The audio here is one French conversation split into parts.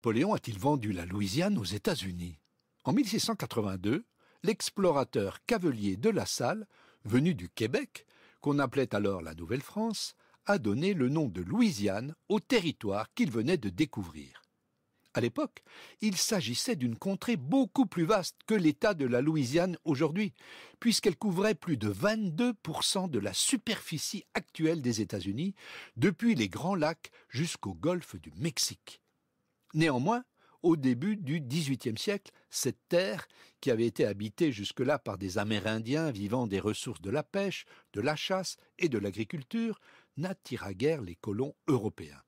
Napoléon a-t-il vendu la Louisiane aux États-Unis En 1682, l'explorateur cavelier de La Salle, venu du Québec, qu'on appelait alors la Nouvelle-France, a donné le nom de Louisiane au territoire qu'il venait de découvrir. À l'époque, il s'agissait d'une contrée beaucoup plus vaste que l'État de la Louisiane aujourd'hui, puisqu'elle couvrait plus de 22% de la superficie actuelle des États-Unis, depuis les Grands Lacs jusqu'au golfe du Mexique. Néanmoins, au début du XVIIIe siècle, cette terre, qui avait été habitée jusque-là par des Amérindiens vivant des ressources de la pêche, de la chasse et de l'agriculture, n'attira guère les colons européens.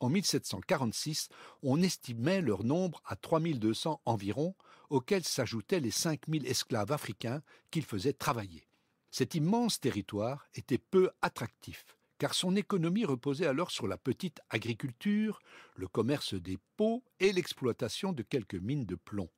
En 1746, on estimait leur nombre à 3200 environ, auxquels s'ajoutaient les 5000 esclaves africains qu'ils faisaient travailler. Cet immense territoire était peu attractif car son économie reposait alors sur la petite agriculture, le commerce des pots et l'exploitation de quelques mines de plomb.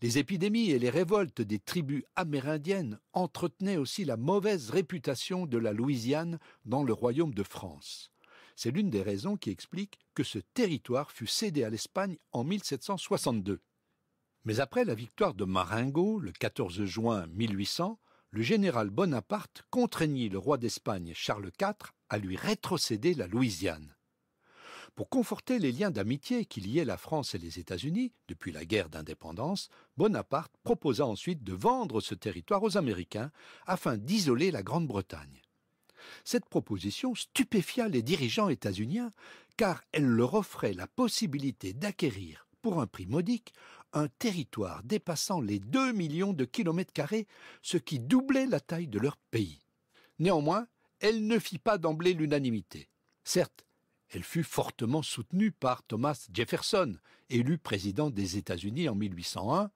Les épidémies et les révoltes des tribus amérindiennes entretenaient aussi la mauvaise réputation de la Louisiane dans le royaume de France. C'est l'une des raisons qui explique que ce territoire fut cédé à l'Espagne en 1762. Mais après la victoire de Marengo le 14 juin 1800, le général Bonaparte contraignit le roi d'Espagne Charles IV à lui rétrocéder la Louisiane. Pour conforter les liens d'amitié qui liaient la France et les États-Unis depuis la guerre d'indépendance, Bonaparte proposa ensuite de vendre ce territoire aux Américains afin d'isoler la Grande-Bretagne. Cette proposition stupéfia les dirigeants états-uniens car elle leur offrait la possibilité d'acquérir, pour un prix modique, un territoire dépassant les 2 millions de kilomètres carrés, ce qui doublait la taille de leur pays. Néanmoins, elle ne fit pas d'emblée l'unanimité. Certes, elle fut fortement soutenue par Thomas Jefferson, élu président des États-Unis en 1801,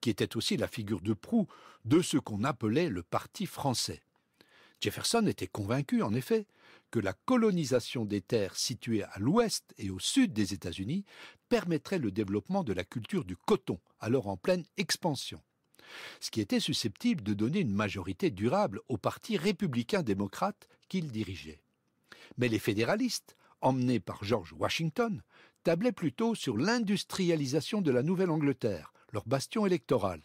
qui était aussi la figure de proue de ce qu'on appelait le Parti français. Jefferson était convaincu, en effet, que la colonisation des terres situées à l'ouest et au sud des États-Unis permettrait le développement de la culture du coton, alors en pleine expansion. Ce qui était susceptible de donner une majorité durable au parti républicain-démocrate qu'il dirigeait. Mais les fédéralistes, emmenés par George Washington, tablaient plutôt sur l'industrialisation de la Nouvelle-Angleterre, leur bastion électoral.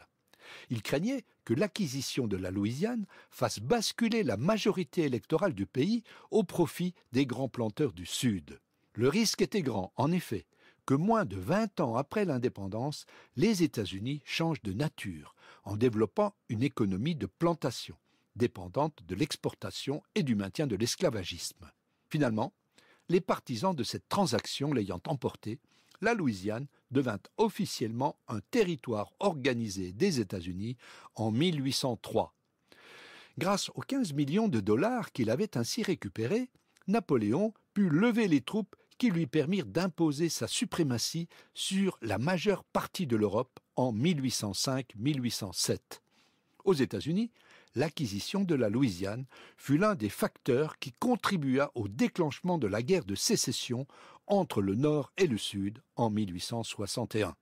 Ils craignaient que l'acquisition de la Louisiane fasse basculer la majorité électorale du pays au profit des grands planteurs du Sud. Le risque était grand, en effet, que moins de 20 ans après l'indépendance, les États-Unis changent de nature en développant une économie de plantation, dépendante de l'exportation et du maintien de l'esclavagisme. Finalement, les partisans de cette transaction l'ayant emportée, la Louisiane devint officiellement un territoire organisé des États-Unis en 1803. Grâce aux 15 millions de dollars qu'il avait ainsi récupérés, Napoléon put lever les troupes qui lui permirent d'imposer sa suprématie sur la majeure partie de l'Europe en 1805-1807. Aux États-Unis, l'acquisition de la Louisiane fut l'un des facteurs qui contribua au déclenchement de la guerre de sécession entre le Nord et le Sud en 1861.